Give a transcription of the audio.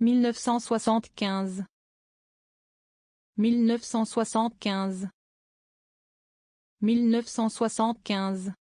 1975 1975 1975